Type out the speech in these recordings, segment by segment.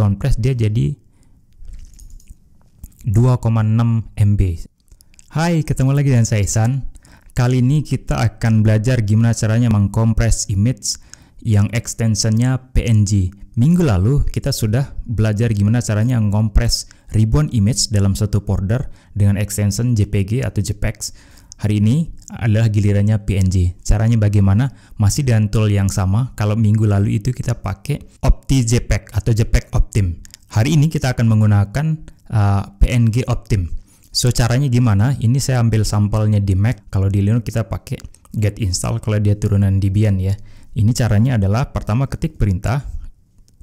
dikompres dia jadi 2,6 MB. Hai, ketemu lagi dengan saya Ihsan. Kali ini kita akan belajar gimana caranya mengkompres image yang extensionnya PNG. Minggu lalu kita sudah belajar gimana caranya mengkompres ribuan image dalam satu folder dengan extension JPG atau JPEG Hari ini adalah gilirannya PNG. Caranya bagaimana? Masih dengan tool yang sama. Kalau minggu lalu itu kita pakai Opti JPEG atau JPEG Optim. Hari ini kita akan menggunakan uh, PNG Optim. So caranya gimana? Ini saya ambil sampelnya di Mac. Kalau di Linux kita pakai get install kalau dia turunan Debian ya. Ini caranya adalah pertama ketik perintah.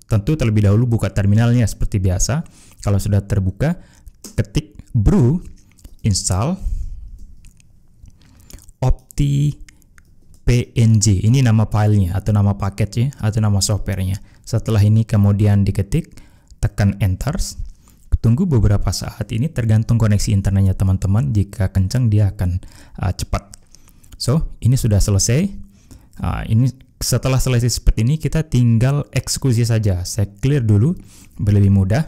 Tentu terlebih dahulu buka terminalnya seperti biasa. Kalau sudah terbuka, ketik brew install .png Ini nama filenya atau nama paketnya atau nama softwarenya. Setelah ini kemudian diketik, tekan enter. Tunggu beberapa saat ini tergantung koneksi internetnya teman-teman. Jika kencang dia akan uh, cepat. So, ini sudah selesai. Uh, ini setelah selesai seperti ini kita tinggal eksekusi saja. Saya clear dulu berlebih lebih mudah.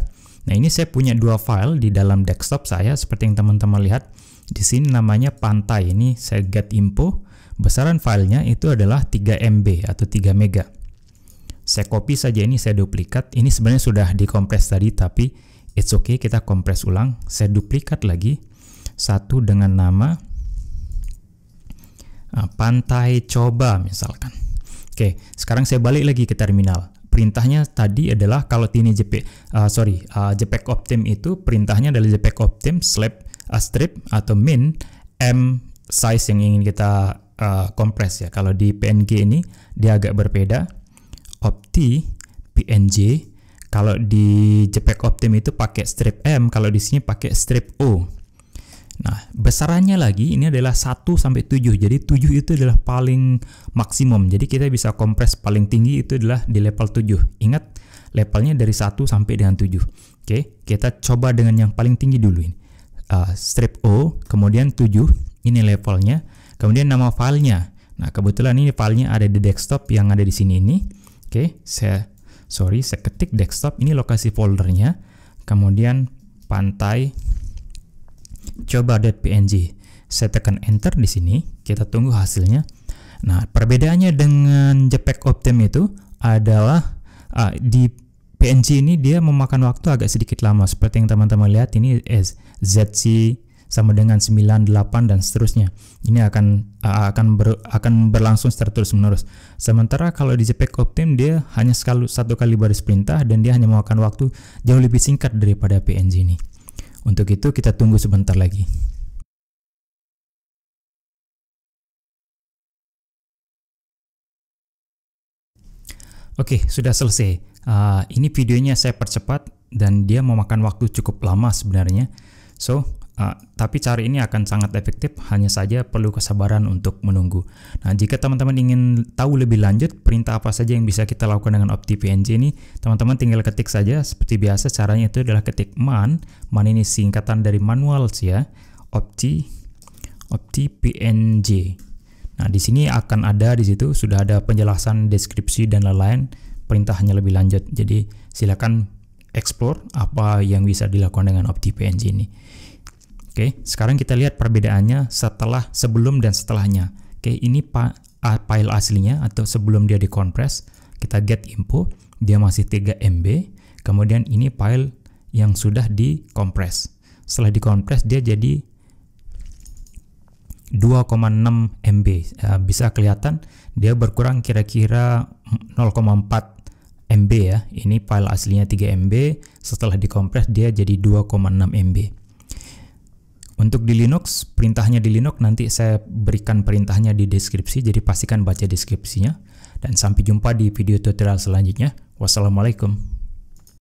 Nah, ini saya punya dua file di dalam desktop saya seperti yang teman-teman lihat. Di sini namanya pantai. Ini saya get info. Besaran filenya itu adalah 3 MB atau 3 mega. Saya copy saja ini, saya duplikat. Ini sebenarnya sudah dikompres tadi, tapi it's okay, kita kompres ulang. Saya duplikat lagi. Satu dengan nama ah, pantai coba misalkan. Oke, sekarang saya balik lagi ke terminal. Perintahnya tadi adalah kalau ini JP, uh, ah, sorry, uh, ah, JPEG Optim itu perintahnya adalah JPEG Optim slab a strip atau min M size yang ingin kita uh, ya. Kalau di PNG ini dia agak berbeda. Opti PNG kalau di JPEG Optim itu pakai strip M, kalau di sini pakai strip O. Nah, besarannya lagi ini adalah 1 sampai 7. Jadi 7 itu adalah paling maksimum. Jadi kita bisa kompres paling tinggi itu adalah di level 7. Ingat, levelnya dari 1 sampai dengan 7. Oke, kita coba dengan yang paling tinggi dulu ini uh, strip O, kemudian 7, ini levelnya, kemudian nama filenya. Nah, kebetulan ini filenya ada di desktop yang ada di sini ini. Oke, okay, saya sorry, saya ketik desktop, ini lokasi foldernya, kemudian pantai coba.png. Saya tekan enter di sini, kita tunggu hasilnya. Nah, perbedaannya dengan JPEG Optim itu adalah uh, di PNG ini dia memakan waktu agak sedikit lama seperti yang teman-teman lihat ini eh, ZC sama dengan 98 dan seterusnya. Ini akan akan ber, akan berlangsung secara terus-menerus. Sementara kalau di JPEG Optim dia hanya sekali satu kali baris perintah dan dia hanya memakan waktu jauh lebih singkat daripada PNG ini. Untuk itu kita tunggu sebentar lagi. Oke, sudah selesai. Uh, ini videonya saya percepat dan dia memakan waktu cukup lama sebenarnya. So, uh, tapi cara ini akan sangat efektif, hanya saja perlu kesabaran untuk menunggu. Nah, jika teman-teman ingin tahu lebih lanjut perintah apa saja yang bisa kita lakukan dengan OptiPNG ini, teman-teman tinggal ketik saja seperti biasa caranya itu adalah ketik man. Man ini singkatan dari manuals ya. Opti OptiPNG. PNG. Nah, di sini akan ada di situ sudah ada penjelasan deskripsi dan lain-lain, perintahnya lebih lanjut. Jadi, silakan explore apa yang bisa dilakukan dengan OptiPNG ini. Oke, sekarang kita lihat perbedaannya setelah sebelum dan setelahnya. Oke, ini file aslinya atau sebelum dia dikompres, kita get info, dia masih 3 MB. Kemudian ini file yang sudah dikompres. Setelah dikompres dia jadi 2,6 MB Ya, bisa kelihatan dia berkurang kira-kira 0,4 MB ya ini file aslinya 3 MB setelah dikompres dia jadi 2,6 MB untuk di Linux perintahnya di Linux nanti saya berikan perintahnya di deskripsi jadi pastikan baca deskripsinya dan sampai jumpa di video tutorial selanjutnya wassalamualaikum